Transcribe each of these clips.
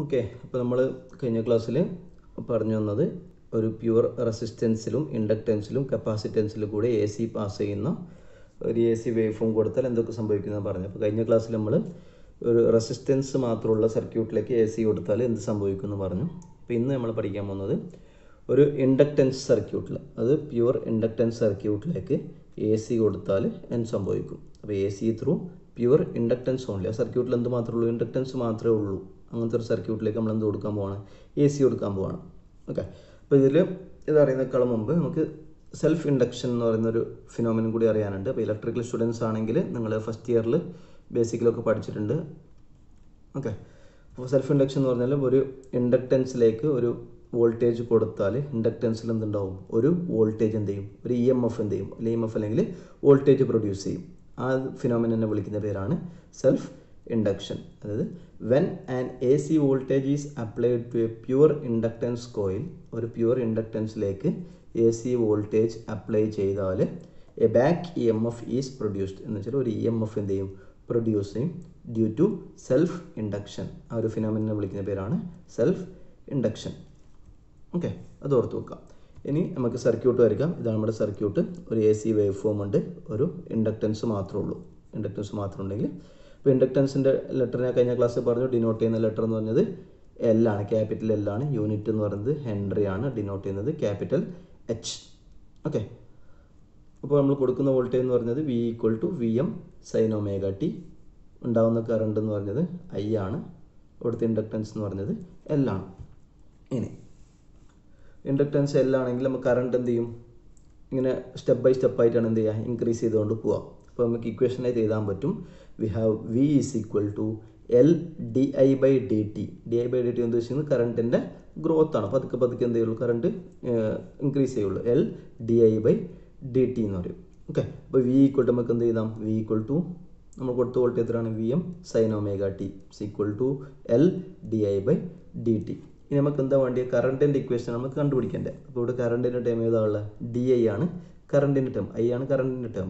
okay അപ്പോൾ നമ്മൾ കഴിഞ്ഞ ക്ലാസ്സിൽ പറഞ്ഞു വന്നത് ഒരു പ്യുവർ റെസിസ്റ്റൻസിലും ഇൻഡക്റ്റൻസിലും കപ്പാസിറ്റൻസിലും കൂടെ എ സി പാസ് ചെയ്യുന്ന ഒരു എ സി വേവ് ഫോം കൊടുത്താൽ എന്തൊക്കെ സംഭവിക്കുന്നതെന്ന് പറഞ്ഞു അപ്പോൾ കഴിഞ്ഞ ക്ലാസ്സിൽ നമ്മൾ ഒരു റെസിസ്റ്റൻസ് മാത്രമുള്ള സർക്യൂട്ടിലേക്ക് എ സി കൊടുത്താൽ എന്ത് സംഭവിക്കുമെന്ന് പറഞ്ഞു അപ്പോൾ ഇന്ന് നമ്മൾ പഠിക്കാൻ പോകുന്നത് ഒരു ഇൻഡക്റ്റൻസ് സർക്യൂട്ടിൽ അത് പ്യുവർ ഇൻഡക്റ്റൻസ് സർക്യൂട്ടിലേക്ക് എ സി കൊടുത്താൽ എന്ത് സംഭവിക്കും അപ്പോൾ A C through pure inductance only ആ സർക്യൂട്ടിൽ എന്ത് മാത്രമേ ഉള്ളൂ ഇൻഡക്റ്റൻസ് മാത്രമേ ഉള്ളൂ അങ്ങനത്തെ ഒരു സർക്യൂട്ടിലേക്ക് നമ്മൾ എന്ത് കൊടുക്കാൻ പോവാണ് എ സി കൊടുക്കാൻ പോവാണ് ഓക്കെ അപ്പോൾ ഇതിൽ ഇത് അറിയുന്നേക്കാളും മുമ്പ് നമുക്ക് സെൽഫ് ഇൻഡക്ഷൻ എന്ന് പറയുന്ന ഒരു ഫിനോമിനും കൂടി അറിയാനുണ്ട് അപ്പോൾ ഇലക്ട്രിക്കൽ സ്റ്റുഡൻസ് ആണെങ്കിൽ നിങ്ങൾ ഫസ്റ്റ് ഇയറിൽ ബേസിക്കലൊക്കെ പഠിച്ചിട്ടുണ്ട് ഓക്കെ അപ്പോൾ സെൽഫ് ഇൻഡക്ഷൻ എന്ന് പറഞ്ഞാൽ ഒരു ഇൻഡക്റ്റൻസിലേക്ക് ഒരു വോൾട്ടേജ് കൊടുത്താൽ ഇൻഡക്റ്റൻസിൽ എന്തുണ്ടാവും ഒരു വോൾട്ടേജ് എന്ത് ചെയ്യും ഒരു ഇ എം എഫ് എന്ത് ചെയ്യും e അല്ലെങ്കിൽ ഇ എം എഫ് അല്ലെങ്കിൽ വോൾട്ടേജ് പ്രൊഡ്യൂസ് ചെയ്യും ആ ഫിനോമിനെ വിളിക്കുന്ന പേരാണ് സെൽഫ് ഇൻഡക്ഷൻ അതായത് when and A C voltage is applied to a pure inductance coil ഒരു പ്യുവർ ഇൻഡക്റ്റൻസിലേക്ക് എ സി വോൾട്ടേജ് അപ്ലൈ ചെയ്താൽ a back E M F is produced എന്ന് വെച്ചാൽ ഒരു ഇ എം എഫ് എന്ത് ചെയ്യും പ്രൊഡ്യൂസ് ചെയ്യും ഡ്യൂ ടു സെൽഫ് ഇൻഡക്ഷൻ ആ ഒരു ഫിനോമിനെ വിളിക്കുന്ന പേരാണ് സെൽഫ് ഇൻഡക്ഷൻ ഓക്കെ അത് ഓർത്ത് വെക്കാം ഇനി നമുക്ക് സർക്യൂട്ട് വരയ്ക്കാം ഇതാണ് നമ്മുടെ സർക്യൂട്ട് ഒരു എ സി വേവ് ഫോം ഉണ്ട് ഒരു ഇൻഡക്റ്റൻസ് മാത്രമേ ഉള്ളൂ ഇൻഡക്റ്റൻസ് മാത്രം ഉണ്ടെങ്കിൽ ഇപ്പോൾ ഇൻഡക്റ്റൻസിൻ്റെ ലെറ്ററിനെ കഴിഞ്ഞ ക്ലാസ്സിൽ പറഞ്ഞു ഡിനോട്ട് ചെയ്യുന്ന ലെറ്റർ എന്ന് പറഞ്ഞത് എൽ ആണ് ക്യാപിറ്റൽ എൽ ആണ് യൂണിറ്റ് എന്ന് പറയുന്നത് ഹെൻറി ആണ് ഡിനോട്ട് ചെയ്യുന്നത് ക്യാപിറ്റൽ എച്ച് ഓക്കെ അപ്പോൾ നമ്മൾ കൊടുക്കുന്ന വോൾട്ടേജ് എന്ന് പറഞ്ഞത് V equal to V M sine omega T ഉണ്ടാകുന്ന കറണ്ട് എന്ന് പറഞ്ഞത് ഐ ആണ് ഇവിടുത്തെ ഇൻഡക്റ്റൻസ് എന്ന് പറഞ്ഞത് എൽ ആണ് ഇനി ഇൻഡക്റ്റൻസ് എൽ ആണെങ്കിൽ നമുക്ക് കറണ്ട് എന്ത് ചെയ്യും ഇങ്ങനെ സ്റ്റെപ്പ് ബൈ സ്റ്റെപ്പായിട്ടാണ് എന്ത് ചെയ്യുക ഇൻക്രീസ് ചെയ്തുകൊണ്ട് പോവാം അപ്പോൾ നമുക്ക് ഇക്വേഷനായിട്ട് എഴുതാൻ പറ്റും we have V is equal to L D I by D T D I by D T എന്ന് ഉദ്ദേശിക്കുന്നത് കറണ്ടിൻ്റെ ഗ്രോത്ത് ആണ് പതുക്കെ പതുക്കെ എന്ത് ചെയ്യുള്ളൂ കറണ്ട് ഇൻക്രീസ് ചെയ്യുള്ളൂ L D I by D T എന്ന് പറയും ഓക്കെ അപ്പോൾ വി ഈക്വൽ ടു നമുക്ക് എന്ത് ചെയ്താം വി ഈക്വൽ ടു നമ്മൾ കൊടുത്ത വോൾട്ട് എത്രയാണ് V M sine omega T equal to L D I by D T ഇനി നമുക്ക് എന്താ വേണ്ടിയ കറണ്ടിൻ്റെ ഇക്വേഷൻ നമുക്ക് കണ്ടുപിടിക്കേണ്ടത് അപ്പോൾ ഇവിടെ കറണ്ടിൻ്റെ ടേം ഏതാ ഉള്ളത് ഡി ഐ ആണ് കറണ്ടിൻ്റെ ടേം ഐ ആണ് കറണ്ടിൻ്റെ ടേം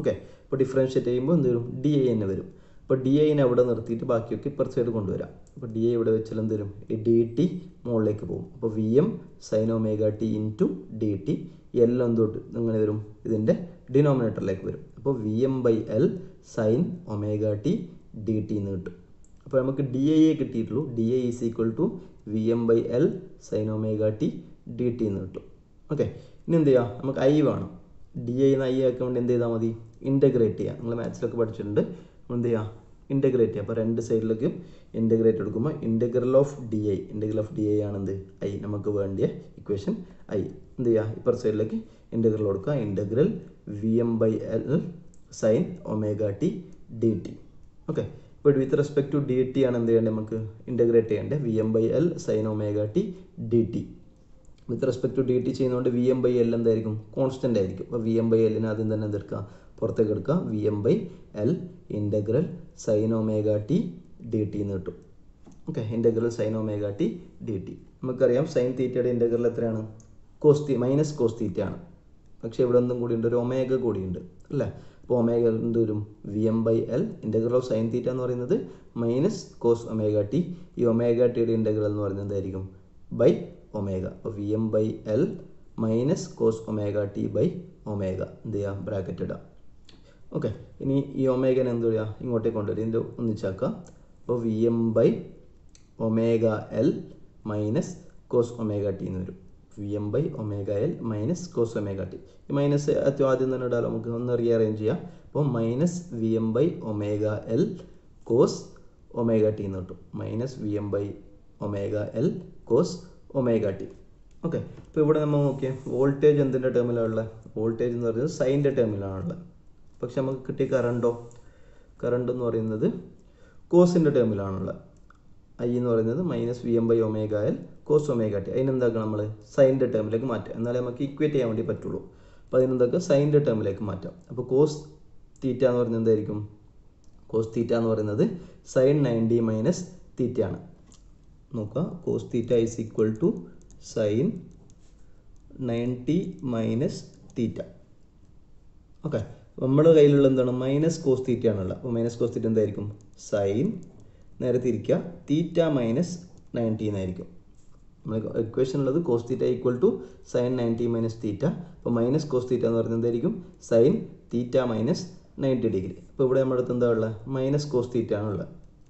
ഓക്കെ ഇപ്പോൾ ഡിഫറൻഷ്യേറ്റ് ചെയ്യുമ്പോൾ എന്ത് വരും ഡി ഐ തന്നെ വരും അപ്പോൾ ഡി ഐനെ അവിടെ നിർത്തിയിട്ട് ബാക്കിയൊക്കെ ഇപ്പുറത്ത് സൈഡ് കൊണ്ടുവരാം അപ്പോൾ ഡി ഐ ഇവിടെ വെച്ചാൽ എന്ത് വരും ഡി ടി മുകളിലേക്ക് പോകും അപ്പോൾ V M sine omega T into D T L എന്തോട്ട് ഇങ്ങനെ വരും ഇതിൻ്റെ ഡിനോമിനേറ്ററിലേക്ക് വരും അപ്പോൾ V M by L sine omega T D T എന്ന് കിട്ടും അപ്പോൾ നമുക്ക് ഡി എ കിട്ടിയിട്ടുള്ളൂ D I is equal to V M by L sine omega T D T എന്ന് കിട്ടും ഓക്കെ ഇനി എന്ത് ചെയ്യുക നമുക്ക് ഐ വേണം ഡി ഐ എന്ന ഒക്കെ അക്കൗണ്ട് എന്ത് ചെയ്താൽ മതി ഇൻറ്റഗ്രേറ്റ് ചെയ്യുക നിങ്ങൾ മാത്സിലൊക്കെ പഠിച്ചിട്ടുണ്ട് എന്ത് ചെയ്യുക ഇൻറ്റഗ്രേറ്റ് ചെയ്യുക അപ്പോൾ രണ്ട് സൈഡിലേക്ക് ഇൻറ്റഗ്രേറ്റ് എടുക്കുമ്പോൾ integral of D I integral of D I ആണെന്ത് ഐ നമുക്ക് വേണ്ടിയ ഇക്വേഷൻ ഐ എന്ത് ചെയ്യുക ഇപ്പുറ സൈഡിലേക്ക് ഇൻറ്റഗ്രൽ കൊടുക്കുക integral V M by L sine omega T D T okay ഇപ്പോൾ with respect to D T ആണ് എന്ത് ചെയ്യേണ്ടത് നമുക്ക് ഇൻറ്റഗ്രേറ്റ് ചെയ്യേണ്ടത് V M by L sine omega T D T with respect to D T ചെയ്യുന്നതുകൊണ്ട് V M by L എന്തായിരിക്കും constant ആയിരിക്കും അപ്പോൾ വി എം ബൈ എല്ലിന് ആദ്യം തന്നെ എന്തെടുക്കുക പുറത്തേക്ക് എടുക്കുക v M by L integral sine omega T D T എന്ന് കിട്ടും okay integral sine omega T D t നമുക്കറിയാം സൈൻ തീറ്റയുടെ ഇൻ്റഗ്രൽ എത്രയാണ് കോസ്തി മൈനസ് കോസ്തീറ്റ ആണ് പക്ഷേ ഇവിടെ ഒന്നും കൂടിയുണ്ട് ഒരു ഒമേഗ കൂടിയുണ്ട് അല്ലേ അപ്പോൾ ഒമേഗ എന്ത് വരും V M by L integral of sine theta എന്ന് പറയുന്നത് മൈനസ് കോസ് ഒമേഗ ടി ഈ ഒമേഗ ടിയുടെ ഇൻ്റഗ്രൽ എന്ന് പറയുന്നത് എന്തായിരിക്കും ബൈ ഒമേഗ അപ്പോൾ V M by L minus cos omega T by omega എന്ത് ചെയ്യാം ബ്രാക്കറ്റ് ഇടാം ഓക്കെ ഇനി ഈ ഒമേഗനെ എന്ത് ചെയ്യുക ഇങ്ങോട്ടേക്ക് കൊണ്ടുവരും ഇതിൻ്റെ ഒന്നിച്ചാക്കുക അപ്പോൾ V M by omega L minus cos omega T എന്ന് വരും V M by omega L minus cos omega T ഈ മൈനസ് അത്യം ആദ്യം തന്നെ ഇടാലോ നമുക്ക് ഒന്ന് റീ അറേഞ്ച് ചെയ്യാം അപ്പോൾ minus V M by omega L cos omega T എന്ന് കിട്ടും minus V M by omega L cos omega T okay ഇപ്പോൾ ഇവിടെ നമ്മൾ നോക്കിയ വോൾട്ടേജ് എന്തിൻ്റെ ടേമിലാണുള്ളത് വോൾട്ടേജ് എന്ന് പറയുന്നത് സൈൻ്റെ ടേമിലാണുള്ളത് പക്ഷെ നമുക്ക് കിട്ടിയ കറണ്ടോ കറണ്ട് എന്ന് പറയുന്നത് കോസിൻ്റെ ടേമിലാണുള്ളത് ഐ എന്ന് പറയുന്നത് minus V M by omega L cos omega T അതിനെന്താക്കണം നമ്മൾ സൈൻ്റെ ടേമിലേക്ക് മാറ്റാം എന്നാലേ നമുക്ക് ഇക്വേറ്റ് ചെയ്യാൻ വേണ്ടി പറ്റുള്ളൂ അപ്പോൾ അതിനെന്താക്കുക സൈൻ്റെ ടേമിലേക്ക് മാറ്റാം അപ്പോൾ കോസ് തീറ്റ എന്ന് പറയുന്നത് എന്തായിരിക്കും കോസ് തീറ്റ എന്ന് പറയുന്നത് സൈൻ നയൻറ്റി മൈനസ് തീറ്റയാണ് നോക്കുക cos theta is equal to sine ninety minus theta okay നമ്മുടെ കയ്യിലുള്ള എന്താണ് മൈനസ് കോസ് ആണല്ലോ അപ്പോൾ മൈനസ് കോസ് തീറ്റ എന്തായിരിക്കും സൈൻ നേരെ തിരിക്കുക തീറ്റ മൈനസ് നയൻറ്റി എന്നായിരിക്കും നമ്മൾ ഇക്വേഷൻ ഉള്ളത് cos theta equal to sine ninety minus theta അപ്പോൾ മൈനസ് കോസ് തീറ്റ എന്ന് പറയുന്നത് എന്തായിരിക്കും sine theta minus ninety degree അപ്പോൾ ഇവിടെ നമ്മുടെ അടുത്ത് എന്താ ഉള്ളത് മൈനസ് കോസ് തീറ്റ ആണുള്ളത്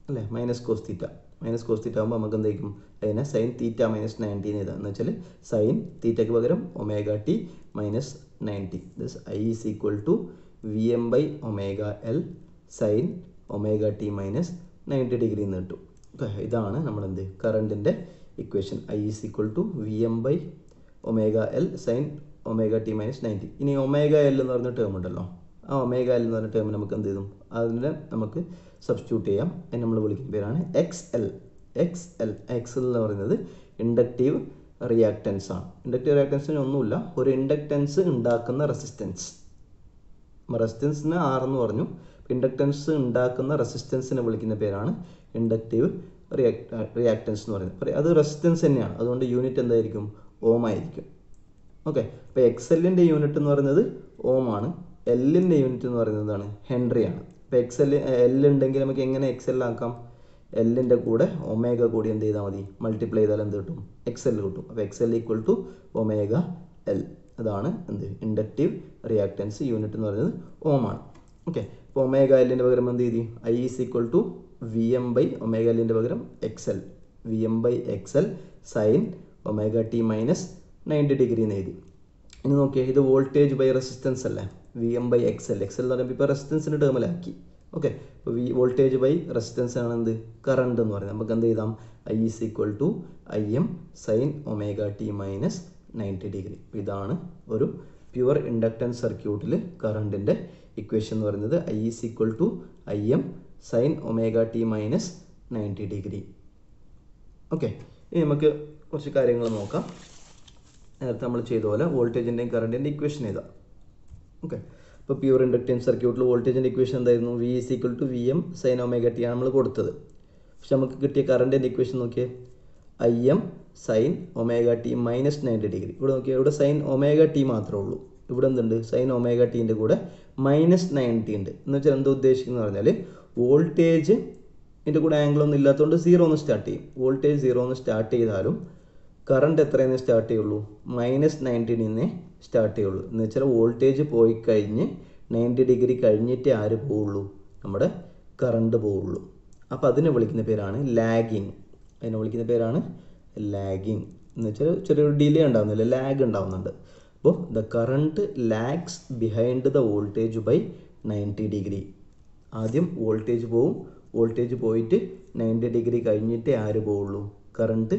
അല്ലേ minus cos theta minus cos theta ആകുമ്പോൾ നമുക്ക് എന്തായിരിക്കും അതിനെ സൈൻ തീറ്റ മൈനസ് എന്ന് എഴുതാം വെച്ചാൽ സൈൻ തീറ്റയ്ക്ക് പകരം omega T minus ninety thus I is equal to V M by omega L sine omega T minus ninety degree എന്ന് കിട്ടും ഇതാണ് നമ്മളെന്ത് കറണ്ടിൻ്റെ equation I is equal to V M by omega L sine omega T minus ninety ഇനി omega L എന്ന് പറഞ്ഞ term ഉണ്ടല്ലോ ആ ഒമേഗ എൽ എന്ന് പറഞ്ഞ ടേം നമുക്ക് എന്ത് ചെയ്തു അതിനെ നമുക്ക് സബ്സ്റ്റിറ്റ്യൂട്ട് ചെയ്യാം അതിന് നമ്മൾ വിളിക്കുന്ന പേരാണ് X L X L X L എന്ന് പറയുന്നത് ഇൻഡക്റ്റീവ് റിയാക്റ്റൻസ് ആണ് ഇൻഡക്റ്റീവ് റിയാക്റ്റൻസിന് ഒന്നുമില്ല ഒരു ഇൻഡക്റ്റൻസ് ഉണ്ടാക്കുന്ന റെസിസ്റ്റൻസ് റെസിസ്റ്റൻസിന് ആർ എന്ന് പറഞ്ഞു ഇൻഡക്റ്റൻസ് ഉണ്ടാക്കുന്ന റെസിസ്റ്റൻസിനെ വിളിക്കുന്ന പേരാണ് ഇൻഡക്റ്റീവ് റിയാക്ട് റിയാക്റ്റൻസ് എന്ന് പറയുന്നത് അത് റെസിസ്റ്റൻസ് തന്നെയാണ് അതുകൊണ്ട് യൂണിറ്റ് എന്തായിരിക്കും ഓം ആയിരിക്കും ഓക്കെ അപ്പോൾ എക്സ് എല്ലിൻ്റെ യൂണിറ്റ് എന്ന് പറയുന്നത് ഓം ആണ് എല്ലിൻ്റെ യൂണിറ്റ് എന്ന് എന്താണ് ഹെൻറിയാണ് ഇപ്പോൾ എക്സൽ എൽ ഉണ്ടെങ്കിൽ നമുക്ക് എങ്ങനെ എക്സലിലാക്കാം എല്ലിൻ്റെ കൂടെ ഒമേഗ കൂടി എന്ത് ചെയ്താൽ മതി മൾട്ടിപ്ലൈ ചെയ്താൽ എന്ത് കിട്ടും എക്സൽ കിട്ടും അപ്പോൾ X L equal to omega L അതാണ് എന്ത് ഇൻഡക്റ്റീവ് റിയാക്റ്റൻസ് യൂണിറ്റ് എന്ന് പറയുന്നത് ഓമാണ് ഓക്കെ അപ്പോൾ ഒമേഗ എല്ലിൻ്റെ പകരം എന്ത് ചെയ്തി I is equal to V M by omega എല്ലിൻ്റെ പകരം X L V M by X L sine omega T minus ninety degree എന്ന് എഴുതി ഇനി നോക്കിയാൽ ഇത് വോൾട്ടേജ് ബൈ റെസിസ്റ്റൻസ് അല്ലേ V M by X L X L എന്ന് പറയുമ്പോൾ ഇപ്പോൾ റെസിസ്റ്റൻസിൻ്റെ ടേമിലാക്കി ഓക്കെ ഇപ്പോൾ വി വോൾട്ടേജ് ബൈ റെസിസ്റ്റൻസ് ആണ് എന്ത് കറണ്ട് എന്ന് പറയുന്നത് നമുക്ക് എന്ത് ചെയ്താം I is equal to I M sine omega T minus ninety degree ഇതാണ് ഒരു പ്യുവർ ഇൻഡക്റ്റൻസ് സർക്യൂട്ടിൽ കറണ്ടിൻ്റെ ഇക്വേഷൻ എന്ന് പറയുന്നത് I is equal to I M sine omega T minus ninety degree okay ഇനി നമുക്ക് കുറച്ച് കാര്യങ്ങൾ നോക്കാം നേരത്തെ നമ്മൾ ചെയ്ത പോലെ വോൾട്ടേജിൻ്റെയും കറണ്ടിൻ്റെയും ഇക്വേഷൻ ചെയ്താൽ ഓക്കെ ഇപ്പോൾ പ്യൂർ ഇൻഡക്റ്റീവ് സർക്യൂട്ടിൽ വോൾട്ടേജിൻ്റെ ഇക്വേഷൻ എന്തായിരുന്നു V is equal to V M sine omega T ആണ് നമ്മൾ കൊടുത്തത് പക്ഷെ നമുക്ക് കിട്ടിയ കറണ്ടിൻ്റെ ഇക്വേഷൻ നോക്കിയേ I M sine omega T minus ninety degree ഇവിടെ നോക്കിയാൽ ഇവിടെ സൈൻ ഒമേഗ ടി മാത്രമേ ഉള്ളൂ ഇവിടെ എന്തുണ്ട് സൈൻ ഒമേഗ ടീൻ്റെ കൂടെ മൈനസ് നയൻറ്റി ഉണ്ട് എന്ന് വെച്ചാൽ എന്താ ഉദ്ദേശിക്കുന്നത് പറഞ്ഞാൽ വോൾട്ടേജ് ഇതിൻ്റെ കൂടെ ആംഗിളൊന്നും ഇല്ലാത്തതുകൊണ്ട് സീറോ ഒന്ന് സ്റ്റാർട്ട് ചെയ്യും വോൾട്ടേജ് സീറോ ഒന്ന് സ്റ്റാർട്ട് ചെയ്താലും കറണ്ട് എത്രയെന്ന് സ്റ്റാർട്ട് ചെയ്യുള്ളൂ മൈനസ് നയൻറ്റീനിന്നേ നിന്ന് സ്റ്റാർട്ട് ചെയ്യുള്ളൂ എന്ന് വെച്ചാൽ വോൾട്ടേജ് പോയി കഴിഞ്ഞ് നയൻറ്റി ഡിഗ്രി കഴിഞ്ഞിട്ടേ ആര് പോവുള്ളൂ നമ്മുടെ കറണ്ട് പോവുള്ളൂ അപ്പോൾ അതിനെ വിളിക്കുന്ന പേരാണ് ലാഗിങ് അതിനെ വിളിക്കുന്ന പേരാണ് ലാഗിങ് എന്ന് വെച്ചാൽ ചെറിയൊരു ഡിലേ ഉണ്ടാവുന്നില്ല ലാഗ് ഉണ്ടാവുന്നുണ്ട് അപ്പോൾ the current lags behind the voltage by ninety degree ആദ്യം വോൾട്ടേജ് പോവും വോൾട്ടേജ് പോയിട്ട് നയൻറ്റി ഡിഗ്രി കഴിഞ്ഞിട്ടേ ആര് പോവുള്ളൂ കറണ്ട്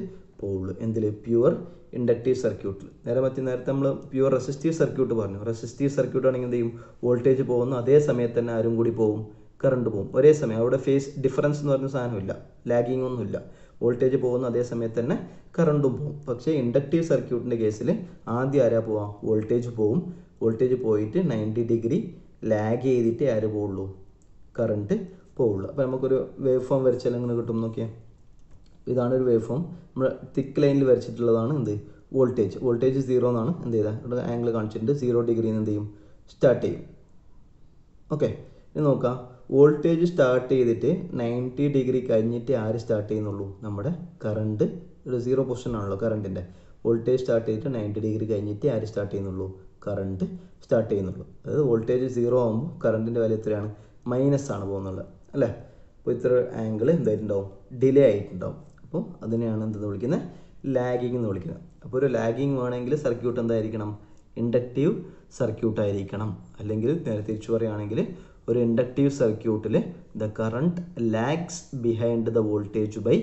പോവുള്ളൂ എന്തിൽ പ്യുവർ ഇൻഡക്റ്റീവ് സർക്യൂട്ടിൽ നേരെ മറ്റു നേരത്തെ നമ്മൾ പ്യുവർ റെസിസ്റ്റീവ് സർക്യൂട്ട് പറഞ്ഞു റെസിസ്റ്റീവ് സർക്യൂട്ട് ആണെങ്കിൽ എന്ത് ചെയ്യും വോൾട്ടേജ് പോകുന്നു അതേ സമയത്ത് തന്നെ ആരും കൂടി പോകും കറണ്ട് പോകും ഒരേ സമയം അവിടെ ഫേസ് ഡിഫറൻസ് എന്ന് പറഞ്ഞ സാധനമില്ല ലാഗിങ് ഒന്നുമില്ല വോൾട്ടേജ് പോകുന്ന അതേ സമയത്ത് തന്നെ കറണ്ടും പോകും പക്ഷേ ഇൻഡക്റ്റീവ് സർക്യൂട്ടിൻ്റെ കേസിൽ ആദ്യം ആരാ പോവാം വോൾട്ടേജ് പോവും വോൾട്ടേജ് പോയിട്ട് നയൻറ്റി ഡിഗ്രി ലാഗ് ചെയ്തിട്ട് ആര് പോവുള്ളൂ കറണ്ട് പോവുള്ളൂ അപ്പോൾ നമുക്കൊരു വേവ് ഫോം വരച്ചാൽ എങ്ങനെ കിട്ടും നോക്കിയാൽ ഇതാണ് ഒരു വേവ് ഫോം നമ്മൾ തിക്ക് ലൈനിൽ വരച്ചിട്ടുള്ളതാണ് എന്ത് വോൾട്ടേജ് വോൾട്ടേജ് സീറോ എന്നാണ് എന്ത് ചെയ്താൽ ഇവിടെ ആംഗിൾ കാണിച്ചിട്ടുണ്ട് സീറോ ഡിഗ്രിന്ന് എന്ത് ചെയ്യും സ്റ്റാർട്ട് ചെയ്യും ഓക്കെ ഇനി നോക്കാം വോൾട്ടേജ് സ്റ്റാർട്ട് ചെയ്തിട്ട് നയൻറ്റി ഡിഗ്രി കഴിഞ്ഞിട്ട് ആര് സ്റ്റാർട്ട് ചെയ്യുന്നുള്ളൂ നമ്മുടെ കറണ്ട് ഒരു സീറോ പൊസിഷനാണല്ലോ കറണ്ടിൻ്റെ വോൾട്ടേജ് സ്റ്റാർട്ട് ചെയ്തിട്ട് നയൻറ്റി ഡിഗ്രി കഴിഞ്ഞിട്ട് ആര് സ്റ്റാർട്ട് ചെയ്യുന്നുള്ളൂ കറണ്ട് സ്റ്റാർട്ട് ചെയ്യുന്നുള്ളൂ അതായത് വോൾട്ടേജ് സീറോ ആകുമ്പോൾ കറണ്ടിൻ്റെ വില എത്രയാണ് മൈനസ് ആണ് പോകുന്നുള്ളത് അല്ലേ അപ്പോൾ ഇത്ര ആംഗിൾ എന്തായിട്ടുണ്ടാവും ഡിലേ ആയിട്ടുണ്ടാവും അപ്പോൾ അതിനെയാണ് എന്ത് വിളിക്കുന്നത് ലാഗിങ് എന്ന് വിളിക്കുന്നത് അപ്പോൾ ഒരു ലാഗിങ് വേണമെങ്കിൽ സർക്യൂട്ട് എന്തായിരിക്കണം ഇൻഡക്റ്റീവ് സർക്യൂട്ട് ആയിരിക്കണം അല്ലെങ്കിൽ നേരെ തിരിച്ചു പറയുകയാണെങ്കിൽ ഒരു ഇൻഡക്റ്റീവ് സർക്യൂട്ടിൽ the current lags behind the voltage by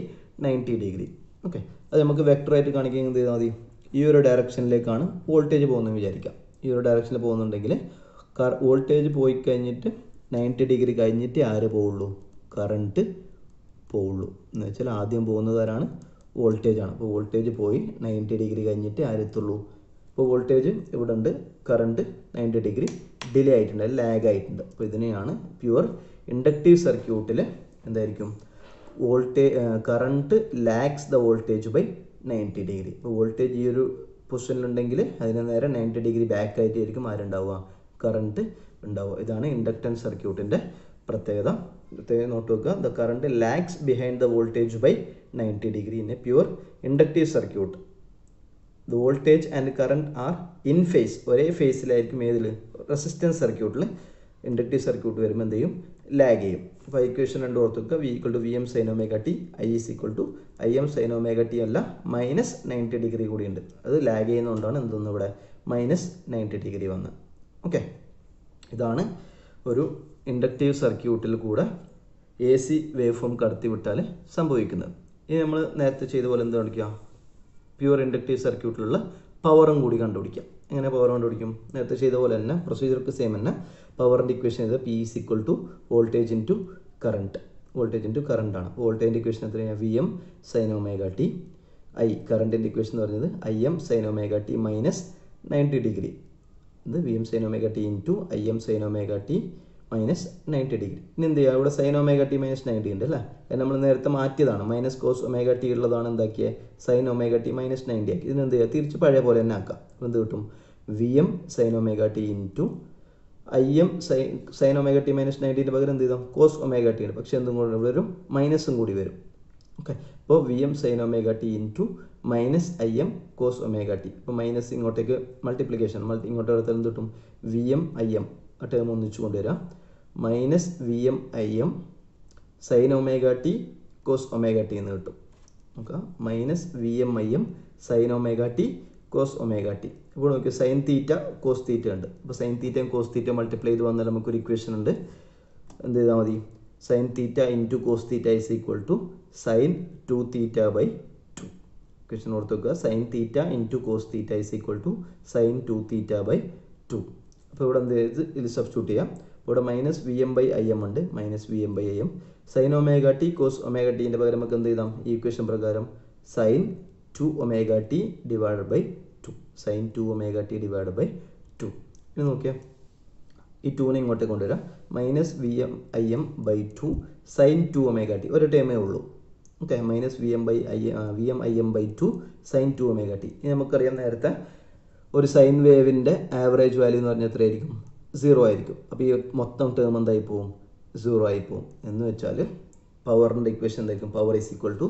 ninety degree okay അത് നമുക്ക് വെക്ടറായിട്ട് കാണിക്കുക എന്ത് ചെയ്താൽ മതി ഈ ഒരു ഡയറക്ഷനിലേക്കാണ് വോൾട്ടേജ് പോകുന്നതെന്ന് വിചാരിക്കാം ഈ ഒരു ഡയറക്ഷനിൽ പോകുന്നുണ്ടെങ്കിൽ വോൾട്ടേജ് പോയി കഴിഞ്ഞിട്ട് നയൻറ്റി ഡിഗ്രി കഴിഞ്ഞിട്ട് ആര് പോവുള്ളൂ കറണ്ട് പോവുള്ളൂ എന്ന് വെച്ചാൽ ആദ്യം പോകുന്നതാരാണ് വോൾട്ടേജ് ആണ് അപ്പോൾ വോൾട്ടേജ് പോയി നയൻറ്റി ഡിഗ്രി കഴിഞ്ഞിട്ട് ആരെത്തുള്ളൂ ഇപ്പോൾ വോൾട്ടേജ് ഇവിടെ ഉണ്ട് കറണ്ട് നയൻറ്റി ഡിഗ്രി ഡിലേ ആയിട്ടുണ്ട് ലാഗ് ആയിട്ടുണ്ട് അപ്പോൾ ഇതിനെയാണ് പ്യുവർ ഇൻഡക്റ്റീവ് സർക്യൂട്ടിൽ എന്തായിരിക്കും voltage current lags the voltage by ninety degree ഇപ്പോൾ വോൾട്ടേജ് ഈ ഒരു പൊസിഷനിലുണ്ടെങ്കിൽ അതിന് നേരെ നയൻറ്റി ഡിഗ്രി ബാക്ക് ആയിട്ടായിരിക്കും ആരുണ്ടാവുക കറണ്ട് ഉണ്ടാവുക ഇതാണ് ഇൻഡക്റ്റൻസ് സർക്യൂട്ടിൻ്റെ പ്രത്യേകത നോട്ട് വെക്കുക the current lags behind the voltage by ninety degree in a pure inductive circuit the voltage and current are in phase ഒരേ ഫേസിലായിരിക്കും ഏതിൽ റെസിസ്റ്റൻസ് സർക്യൂട്ടിൽ ഇൻഡക്റ്റീവ് സർക്യൂട്ട് വരുമ്പോൾ എന്ത് ചെയ്യും ലാഗ് ചെയ്യും അപ്പോൾ ഇക്വേഷൻ രണ്ട് വെക്കുക V equal to V M sine omega T I is equal to I M sine T അല്ല മൈനസ് നയൻറ്റി ഡിഗ്രി കൂടിയുണ്ട് അത് ലാഗ് ചെയ്യുന്നതുകൊണ്ടാണ് എന്തൊന്നും ഇവിടെ മൈനസ് നയൻറ്റി ഡിഗ്രി വന്ന് ഓക്കെ ഇതാണ് ഒരു ഇൻഡക്റ്റീവ് സർക്യൂട്ടിൽ കൂടെ എ സി വേവ് ഫോം കടത്തിവിട്ടാൽ സംഭവിക്കുന്നത് ഇനി നമ്മൾ നേരത്തെ ചെയ്ത പോലെ എന്താ കാണിക്കുക പ്യുവർ ഇൻഡക്റ്റീവ് സർക്യൂട്ടിലുള്ള പവറും കൂടി കണ്ടുപിടിക്കാം എങ്ങനെ പവർ കണ്ടുപിടിക്കും നേരത്തെ ചെയ്ത പോലെ തന്നെ പ്രൊസീജിയർക്ക് സെയിം തന്നെ പവറിൻ്റെ ഇക്വേഷൻ ചെയ്ത് P is equal to voltage into current voltage into ആണ് വോൾട്ടേജിൻ്റെ ഇക്വേഷൻ എത്ര V M sine omega T I കറണ്ടിൻ്റെ ഇക്വേഷൻ എന്ന് പറയുന്നത് I M sine omega T minus ninety degree ഇത് V M sine omega T into I M sine omega T minus ninety degree ഇനി എന്ത് ചെയ്യുക ഇവിടെ sine omega T minus ninety ഉണ്ട് അല്ലേ നമ്മൾ നേരത്തെ മാറ്റിയതാണ് മൈനസ് കോസ് ഒമേഗ ടി ഉള്ളതാണ് എന്താക്കിയത് sine omega T minus ninety ആക്കി ഇതിനെന്ത് ചെയ്യുക തിരിച്ച് പഴയ പോലെ തന്നെ ആക്കാം എന്ത് കിട്ടും V M sine omega T to I M sine sine omega T minus നയൻറ്റീൻ്റെ പകരം എന്ത് ചെയ്താൽ കോസ് ഒമേഗ ടി ഉണ്ട് പക്ഷേ എന്തും കൂടെ വരും മൈനസും കൂടി വരും ഓക്കെ അപ്പോൾ V M sine omega T to minus I M cos omega T ഇപ്പോൾ മൈനസ് ഇങ്ങോട്ടേക്ക് മൾട്ടിപ്ലിക്കേഷൻ മൾട്ടി ഇങ്ങോട്ട് എടുത്താൽ എന്ത് കിട്ടും വി എം ഐ എം ആ ടേം ഒന്നിച്ചു കൊണ്ടുവരാം minus V M I M sine omega T cos omega T എന്ന് കിട്ടും നോക്കുക minus V M I M sine omega T cos omega T ഇപ്പോൾ നോക്കിയാൽ സൈൻ തീറ്റ കോസ് തീറ്റ ഉണ്ട് അപ്പോൾ സൈൻ തീറ്റയും കോസ് തീറ്റ മൾട്ടിപ്ലൈ ചെയ്ത് വന്നാൽ നമുക്കൊരു ഇക്വേഷൻ ഉണ്ട് എന്ത് ചെയ്താൽ മതി sine theta into cos theta is equal to sine two theta by two equation ഓർത്ത് വെക്കുക sine theta into cos theta is equal to sine two theta by two അപ്പോൾ ഇവിടെ എന്ത് ചെയ്ത് ഇത് സബ്സ്റ്റിറ്റ്യൂട്ട് ചെയ്യാം ഇവിടെ minus V M by I M ഉണ്ട് minus V M by I M sine omega T cos omega ടീൻ്റെ പകരം നമുക്ക് എന്ത് ചെയ്താം ഈ ഇക്വേഷൻ പ്രകാരം sign two omega T divide by two sine two omega T divide by two ഇനി നോക്കിയാൽ ഈ ടൂനെ ഇങ്ങോട്ടേക്ക് കൊണ്ടുവരാം minus V M I M by two sine two omega T ഒരു ടൈമേ ഉള്ളൂ okay minus V M by I V M I M by two sine two omega T ഇനി നമുക്കറിയാം നേരത്തെ ഒരു സൈൻ വേവിൻ്റെ ആവറേജ് വാല്യൂ എന്ന് പറഞ്ഞാൽ എത്രയായിരിക്കും സീറോ ആയിരിക്കും അപ്പോൾ ഈ മൊത്തം ടേം എന്തായി പോവും സീറോ ആയി പോവും എന്ന് വെച്ചാൽ പവറിൻ്റെ ഇക്വേഷൻ എന്തായിരിക്കും power is equal to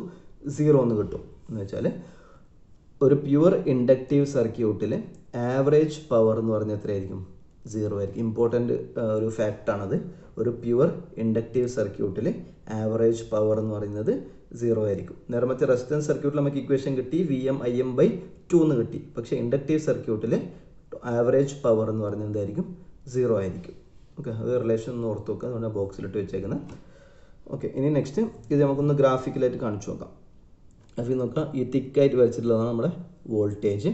zero എന്ന് കിട്ടും എന്ന് വെച്ചാൽ ഒരു പ്യുവർ ഇൻഡക്റ്റീവ് സർക്യൂട്ടിൽ ആവറേജ് പവർ എന്ന് പറഞ്ഞാൽ എത്രയായിരിക്കും സീറോ ആയിരിക്കും ഇമ്പോർട്ടൻ്റ് ഒരു ഫാക്റ്റാണത് ഒരു പ്യുവർ ഇൻഡക്റ്റീവ് സർക്യൂട്ടിൽ ആവറേജ് പവർ എന്ന് പറയുന്നത് സീറോ ആയിരിക്കും നേരെ മറ്റേ റെസിസ്റ്റൻസ് സർക്യൂട്ടിൽ നമുക്ക് ഇക്വേഷൻ കിട്ടി V M I M by two എന്ന് കിട്ടി പക്ഷേ ഇൻഡക്റ്റീവ് സർക്യൂട്ടിൽ ആവറേജ് പവർ എന്ന് പറയുന്നത് എന്തായിരിക്കും സീറോ ആയിരിക്കും ഓക്കെ അത് റിലേഷൻ ഒന്ന് ഓർത്ത് വെക്കുക അതുകൊണ്ട് ബോക്സിലിട്ട് വെച്ചേക്കുന്നത് ഓക്കെ ഇനി നെക്സ്റ്റ് ഇത് നമുക്കൊന്ന് ഗ്രാഫിക്കലായിട്ട് കാണിച്ചു നോക്കാം അതിൽ നോക്കാം ഈ തിക്കായിട്ട് വരച്ചിട്ടുള്ളതാണ് നമ്മുടെ വോൾട്ടേജ്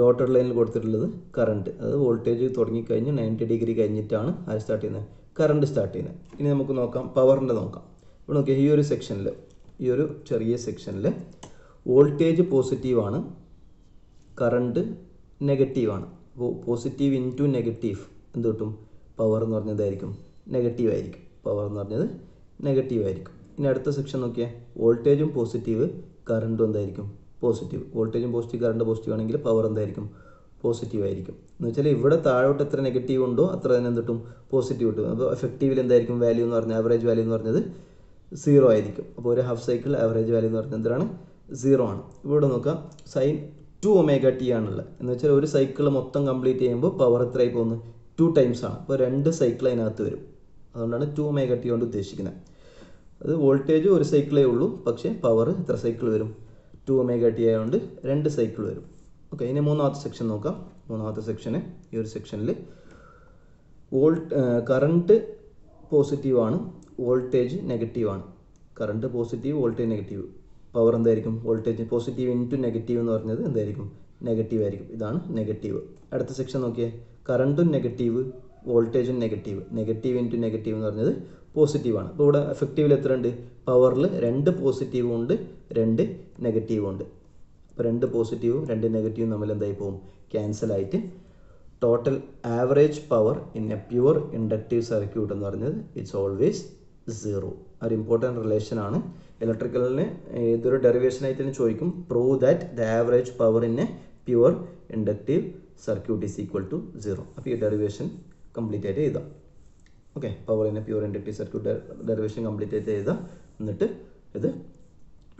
ഡോട്ടർ ലൈനിൽ കൊടുത്തിട്ടുള്ളത് കറണ്ട് അത് വോൾട്ടേജ് തുടങ്ങിക്കഴിഞ്ഞ് നയൻറ്റി ഡിഗ്രി കഴിഞ്ഞിട്ടാണ് അത് സ്റ്റാർട്ട് ചെയ്യുന്നത് കറണ്ട് സ്റ്റാർട്ട് ചെയ്യുന്നത് ഇനി നമുക്ക് നോക്കാം പവറിൻ്റെ നോക്കാം ഇപ്പോൾ നോക്കിയാൽ ഈ ഒരു സെക്ഷനിൽ ഈ ഒരു ചെറിയ സെക്ഷനിൽ വോൾട്ടേജ് പോസിറ്റീവാണ് കറണ്ട് നെഗറ്റീവാണ് പോസിറ്റീവ് ഇൻറ്റു നെഗറ്റീവ് എന്ത് കിട്ടും പവർ എന്ന് പറഞ്ഞതായിരിക്കും നെഗറ്റീവ് ആയിരിക്കും പവർ എന്ന് പറഞ്ഞത് നെഗറ്റീവ് ആയിരിക്കും ഇനി അടുത്ത സെക്ഷൻ നോക്കിയാൽ വോൾട്ടേജും പോസിറ്റീവ് കറണ്ടും എന്തായിരിക്കും പോസിറ്റീവ് വോൾട്ടേജും പോസിറ്റീവ് കറണ്ട് പോസിറ്റീവ് ആണെങ്കിൽ പവർ എന്തായിരിക്കും പോസിറ്റീവ് ആയിരിക്കും എന്ന് വെച്ചാൽ ഇവിടെ താഴോട്ട് എത്ര നെഗറ്റീവ് ഉണ്ടോ അത്ര തന്നെ എന്തിട്ടും പോസിറ്റീവ് കിട്ടും അപ്പോൾ എഫക്റ്റീവിൽ എന്തായിരിക്കും വാല്യൂ എന്ന് പറഞ്ഞാൽ ആവറേജ് വാല്യൂ എന്ന് പറഞ്ഞത് സീറോ ആയിരിക്കും അപ്പോൾ ഒരു ഹാഫ് സൈക്കിൾ ആവറേജ് വാല്യൂ എന്ന് പറഞ്ഞാൽ എന്താണ് സീറോ ആണ് ഇവിടെ നോക്കാം സൈൻ ടു ഒമേഗ ടി ആണുള്ളത് എന്ന് വെച്ചാൽ ഒരു സൈക്കിൾ മൊത്തം കംപ്ലീറ്റ് ചെയ്യുമ്പോൾ പവർ എത്രയായി പോകുന്നു ടു ടൈംസ് ആണ് അപ്പോൾ രണ്ട് സൈക്കിൾ അതിനകത്ത് വരും അതുകൊണ്ടാണ് ടു ഒമേഗ ടി കൊണ്ട് ഉദ്ദേശിക്കുന്നത് അത് വോൾട്ടേജ് ഒരു സൈക്കിളേ ഉള്ളൂ പക്ഷേ പവർ എത്ര സൈക്കിൾ വരും ടു ഒമേഗ ടി ആയതുകൊണ്ട് രണ്ട് സൈക്കിൾ വരും ഓക്കെ ഇനി മൂന്നാമത്തെ സെക്ഷൻ നോക്കാം മൂന്നാമത്തെ സെക്ഷന് ഈ ഒരു സെക്ഷനിൽ വോൾട്ട് കറണ്ട് പോസിറ്റീവാണ് വോൾട്ടേജ് നെഗറ്റീവാണ് current positive voltage negative power എന്തായിരിക്കും വോൾട്ടേജ് പോസിറ്റീവ് ഇൻറ്റു നെഗറ്റീവ് എന്ന് പറഞ്ഞത് എന്തായിരിക്കും നെഗറ്റീവ് ആയിരിക്കും ഇതാണ് നെഗറ്റീവ് അടുത്ത സെക്ഷൻ നോക്കിയേ കറണ്ടും നെഗറ്റീവ് വോൾട്ടേജും നെഗറ്റീവ് നെഗറ്റീവ് ഇൻറ്റു നെഗറ്റീവ് എന്ന് പറഞ്ഞത് പോസിറ്റീവാണ് അപ്പോൾ ഇവിടെ എഫക്റ്റീവിൽ എത്ര ഉണ്ട് പവറിൽ രണ്ട് പോസിറ്റീവും ഉണ്ട് രണ്ട് നെഗറ്റീവും ഉണ്ട് അപ്പോൾ രണ്ട് പോസിറ്റീവും രണ്ട് നെഗറ്റീവും തമ്മിൽ എന്തായി പോകും ആയിട്ട് total average power in a pure inductive circuit എന്ന് പറഞ്ഞത് ഇറ്റ്സ് ഓൾവേസ് സീറോ ഒരു ഇമ്പോർട്ടൻറ്റ് റിലേഷനാണ് ഇലക്ട്രിക്കലിന് ഇതൊരു ഡെറിവേഷൻ തന്നെ ചോദിക്കും prove that the average power in a pure inductive circuit is equal to zero അപ്പോൾ ഈ ഡെറിവേഷൻ കംപ്ലീറ്റ് ആയിട്ട് എഴുതാം okay power in a pure inductive circuit derivation complete ആയിട്ട് എഴുതാം എന്നിട്ട് ഇത്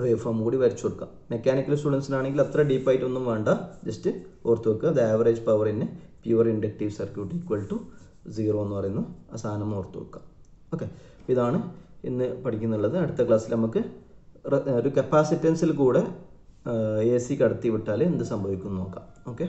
വേവ് ഫോം കൂടി വരച്ചു കൊടുക്കാം മെക്കാനിക്കൽ സ്റ്റുഡൻസിനാണെങ്കിൽ അത്ര ഡീപ്പായിട്ടൊന്നും വേണ്ട ജസ്റ്റ് ഓർത്ത് വെക്കുക the average power in a pure inductive circuit equal to zero എന്ന് പറയുന്ന ആ സാധനം ഓർത്ത് വെക്കുക ഓക്കെ ഇതാണ് ഇന്ന് പഠിക്കുന്നുള്ളത് അടുത്ത ക്ലാസ്സിൽ നമുക്ക് ഒരു കപ്പാസിറ്റൻസിൽ കൂടെ എ സി കടത്തി വിട്ടാൽ എന്ത് സംഭവിക്കും നോക്കാം ഓക്കെ